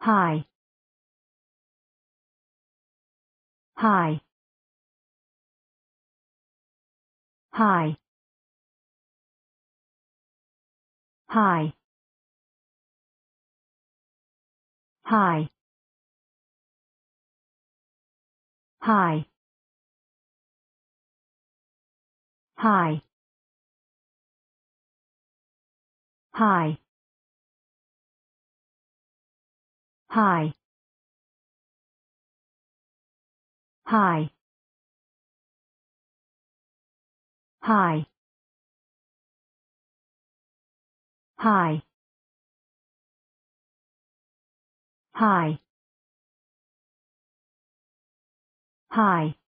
Hi. Hi. Hi. Hi. Hi. Hi. Hi. Hi. Hi. Hi. Hi. Hi. Hi. Hi.